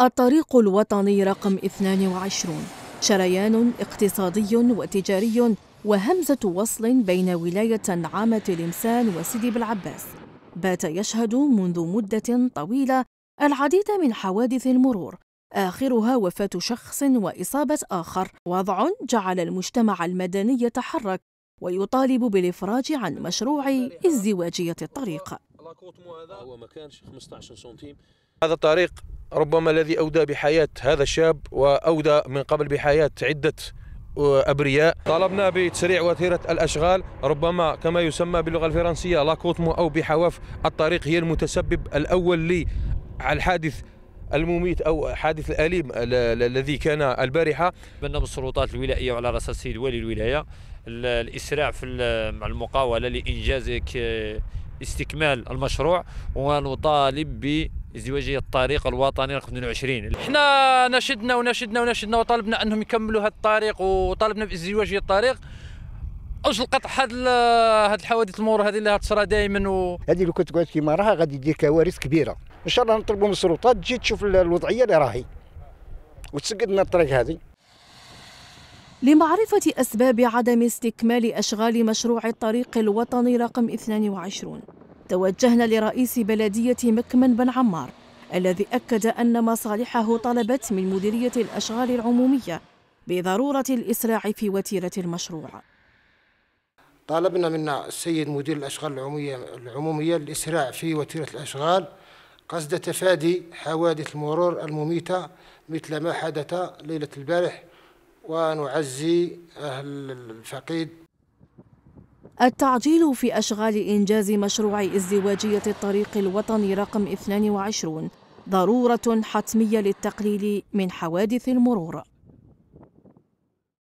الطريق الوطني رقم 22 شريان اقتصادي وتجاري وهمزة وصل بين ولاية عامة الإمسان وسيدي بالعباس بات يشهد منذ مدة طويلة العديد من حوادث المرور آخرها وفاة شخص وإصابة آخر وضع جعل المجتمع المدني يتحرك ويطالب بالإفراج عن مشروع ازدواجية الطريق هو ما كانش 15 سنتيم هذا الطريق ربما الذي أودى بحياة هذا الشاب وأودى من قبل بحياة عدة آه، ابرياء طالبنا بتسريع وتيره الاشغال ربما كما يسمى باللغه الفرنسيه لاكوتمو او بحواف الطريق هي المتسبب الاول للحادث المميت او حادث الاليم الذي كان البارحه بنا بالسلطات الولائيه وعلى راس السيد والي الولايه الاسراع في مع المقاوله لانجاز استكمال المشروع ونطالب ب ازدواجيه الطريق الوطني رقم 22 حنا ناشدنا وناشدنا وناشدنا وطالبنا انهم يكملوا هذا الطريق وطالبنا بازدواجيه الطريق اجل قطع هاد هاد الحوادث المور هذه اللي تصرى دائما و هذه لو كنت قلت كيما راها غادي يدير كوارث كبيره ان شاء الله نطلبوا من السلطات تجي تشوف الوضعيه اللي راهي وتسقد لنا الطريق هذه لمعرفة أسباب عدم استكمال أشغال مشروع الطريق الوطني رقم 22 توجهنا لرئيس بلدية مكمن بن عمار الذي أكد أن مصالحه طلبت من مديرية الأشغال العمومية بضرورة الإسراع في وتيرة المشروع طالبنا من السيد مدير الأشغال العمومية, العمومية الإسراع في وتيرة الأشغال قصد تفادي حوادث المرور المميتة مثل ما حدث ليلة البارح ونعزي أهل الفقيد التعجيل في أشغال إنجاز مشروع ازدواجية الطريق الوطني رقم 22 ضرورة حتمية للتقليل من حوادث المرور